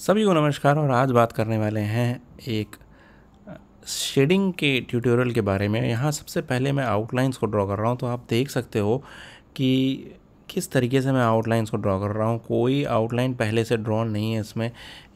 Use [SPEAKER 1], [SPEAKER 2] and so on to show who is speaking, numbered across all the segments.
[SPEAKER 1] सभी को नमस्कार और आज बात करने वाले हैं एक शेडिंग के ट्यूटोरियल के बारे में यहाँ सबसे पहले मैं आउटलाइंस को ड्रॉ कर रहा हूँ तो आप देख सकते हो कि किस तरीके से मैं आउटलाइंस को ड्रॉ कर रहा हूँ कोई आउटलाइन पहले से ड्रॉ नहीं है इसमें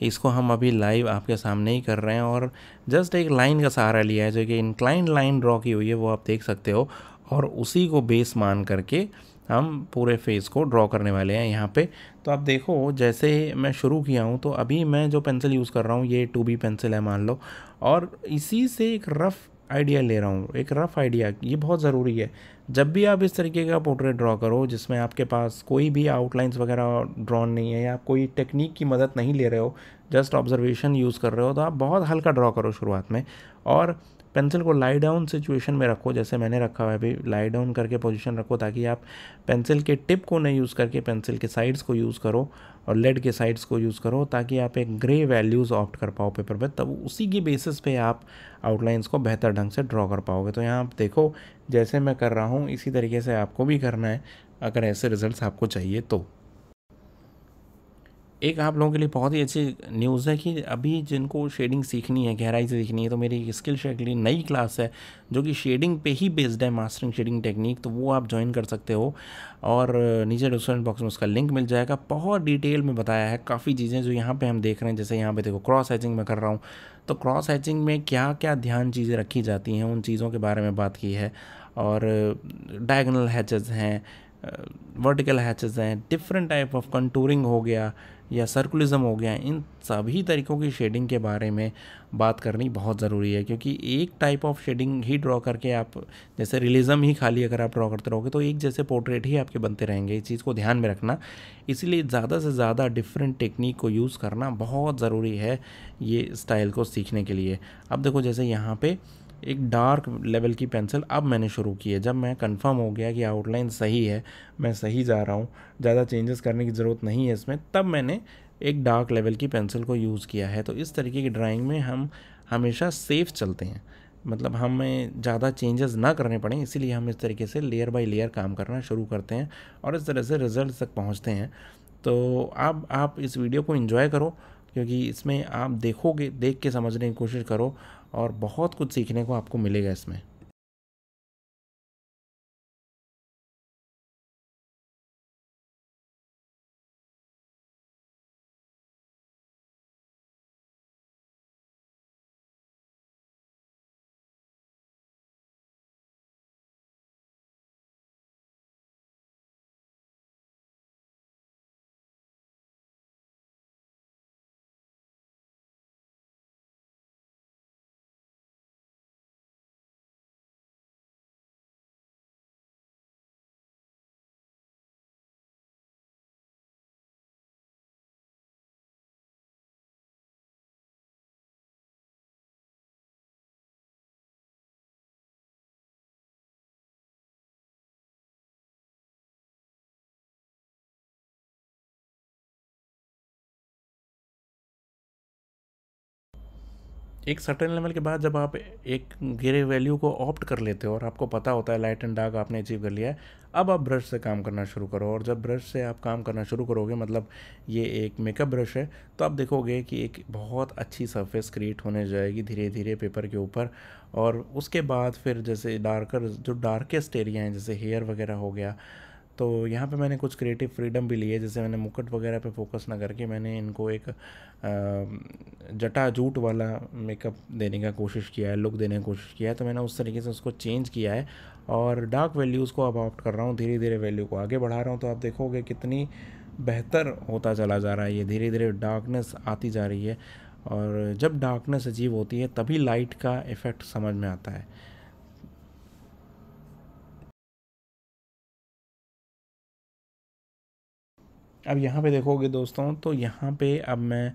[SPEAKER 1] इसको हम अभी लाइव आपके सामने ही कर रहे हैं और जस्ट एक लाइन का सहारा लिया है जो कि इंक्लाइन लाइन ड्रॉ की हुई है वो आप देख सकते हो और उसी को बेस मान करके हम पूरे फेस को ड्रॉ करने वाले हैं यहाँ पे तो आप देखो जैसे मैं शुरू किया हूँ तो अभी मैं जो पेंसिल यूज़ कर रहा हूँ ये टू बी पेंसिल है मान लो और इसी से एक रफ़ आइडिया ले रहा हूँ एक रफ़ आइडिया ये बहुत ज़रूरी है जब भी आप इस तरीके का पोर्ट्रेट ड्रॉ करो जिसमें आपके पास कोई भी आउटलाइंस वगैरह ड्रॉ नहीं है या आप कोई टेक्निक की मदद नहीं ले रहे हो जस्ट ऑब्जर्वेशन यूज़ कर रहे हो तो आप बहुत हल्का ड्रॉ करो शुरुआत में और पेंसिल को लाई डाउन सिचुएशन में रखो जैसे मैंने रखा हुआ है अभी लाई डाउन करके पोजीशन रखो ताकि आप पेंसिल के टिप को नहीं यूज़ करके पेंसिल के साइड्स को यूज़ करो और लेड के साइड्स को यूज़ करो ताकि आप एक ग्रे वैल्यूज़ ऑप्ट कर पाओ पेपर पर तब उसी की बेसिस पे आप आउटलाइंस को बेहतर ढंग से ड्रॉ कर पाओगे तो यहाँ आप देखो जैसे मैं कर रहा हूँ इसी तरीके से आपको भी करना है अगर ऐसे रिजल्ट आपको चाहिए तो एक आप लोगों के लिए बहुत ही अच्छी न्यूज़ है कि अभी जिनको शेडिंग सीखनी है गहराई से सीखनी है तो मेरी स्किल शेयर के लिए नई क्लास है जो कि शेडिंग पे ही बेस्ड है मास्टरिंग शेडिंग टेक्निक तो वो आप ज्वाइन कर सकते हो और नीचे डिस्क्रिप्शन बॉक्स में उसका लिंक मिल जाएगा बहुत डिटेल में बताया है काफ़ी चीज़ें जो यहाँ पर हम देख रहे हैं जैसे यहाँ पर देखो क्रॉस हैचिंग में कर रहा हूँ तो क्रॉस हैचिंग में क्या क्या ध्यान चीज़ें रखी जाती हैं उन चीज़ों के बारे में बात की है और डायगनल हैचेज हैं वर्टिकल हैचेस हैं डिफरेंट टाइप ऑफ कंटूरिंग हो गया या सर्कुलिज्म हो गया इन सभी तरीक़ों की शेडिंग के बारे में बात करनी बहुत ज़रूरी है क्योंकि एक टाइप ऑफ शेडिंग ही ड्रॉ करके आप जैसे रियलिज़म ही खाली अगर आप ड्रॉ करते रहोगे तो एक जैसे पोर्ट्रेट ही आपके बनते रहेंगे इस चीज़ को ध्यान में रखना इसलिए ज़्यादा से ज़्यादा डिफरेंट टेक्निक को यूज़ करना बहुत ज़रूरी है ये स्टाइल को सीखने के लिए अब देखो जैसे यहाँ पर एक डार्क लेवल की पेंसिल अब मैंने शुरू की है जब मैं कंफर्म हो गया कि आउटलाइन सही है मैं सही जा रहा हूँ ज़्यादा चेंजेस करने की ज़रूरत नहीं है इसमें तब मैंने एक डार्क लेवल की पेंसिल को यूज़ किया है तो इस तरीके की ड्राइंग में हम हमेशा सेफ चलते हैं मतलब हमें ज़्यादा चेंजेस ना करने पड़े इसीलिए हम इस तरीके से लेयर बाय लेयर काम करना शुरू करते हैं और इस तरह से रिज़ल्ट तक पहुँचते हैं तो आप आप इस वीडियो को इन्जॉय करो क्योंकि इसमें आप देखोगे देख के समझने की कोशिश करो और बहुत कुछ सीखने को आपको मिलेगा इसमें एक सर्टेन लेवल के बाद जब आप एक गिरे वैल्यू को ऑप्ट कर लेते हो और आपको पता होता है लाइट एंड डार्क आपने अचीव कर लिया है अब आप ब्रश से काम करना शुरू करो और जब ब्रश से आप काम करना शुरू करोगे मतलब ये एक मेकअप ब्रश है तो आप देखोगे कि एक बहुत अच्छी सरफेस क्रिएट होने जाएगी धीरे धीरे पेपर के ऊपर और उसके बाद फिर जैसे डार्कर जो डार्केस्ट एरिया हैं जैसे हेयर वगैरह हो गया तो यहाँ पे मैंने कुछ क्रिएटिव फ्रीडम भी लिए जैसे मैंने मुकुट वगैरह पे फोकस ना करके मैंने इनको एक जटा जूट वाला मेकअप देने का कोशिश किया है लुक देने की कोशिश किया है तो मैंने उस तरीके से उसको चेंज किया है और डार्क वैल्यूज़ को अबॉप्ट कर रहा हूँ धीरे धीरे वैल्यू को आगे बढ़ा रहा हूँ तो आप देखोगे कितनी बेहतर होता चला जा रहा है ये धीरे धीरे डार्कनेस आती जा रही है और जब डार्कनेस अचीव होती है तभी लाइट का इफ़ेक्ट समझ में आता है अब यहाँ पे देखोगे दोस्तों तो यहाँ पे अब मैं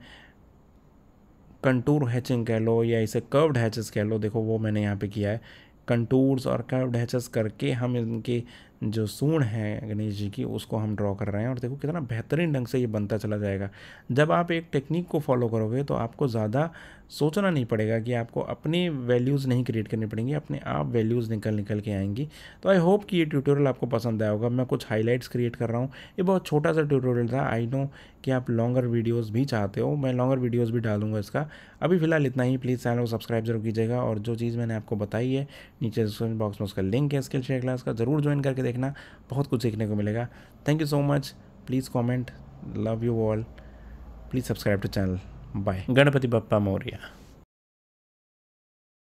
[SPEAKER 1] कंटूर हैचिंग कह लो या इसे कर्व्ड हैचेस कह लो देखो वो मैंने यहाँ पे किया है कंटूर्स और कर्व्ड हैचेस करके हम इनके जो सूण है गणेश जी की उसको हम ड्रॉ कर रहे हैं और देखो कितना बेहतरीन ढंग से ये बनता चला जाएगा जब आप एक टेक्निक को फॉलो करोगे तो आपको ज़्यादा सोचना नहीं पड़ेगा कि आपको अपनी वैल्यूज़ नहीं क्रिएट करनी पड़ेंगी अपने आप वैल्यूज़ निकल निकल के आएंगी तो आई होप कि ये ट्यूटोरियल आपको पसंद आया होगा मैं कुछ हाईलाइट्स क्रिएट कर रहा हूँ ये बहुत छोटा सा ट्यूटोरियल था आई नो कि आप लॉन्गर वीडियोज़ भी चाहते हो मैं लॉन्गर वीडियोज़ भी डालूंगा इसका अभी फ़िलहाल इतना ही प्लीज़ चैनल को सब्सक्राइब जरूर कीजिएगा और जो चीज़ मैंने आपको बताई है नीचे डिस्क्रिप्शन बॉक्स में उसका लिंक है स्किल शेयर क्लास का जरूर ज्वाइन करके देखना बहुत कुछ देखने को मिलेगा thank you so much please comment love you all please subscribe to channel bye Ganpati Bappa Maurya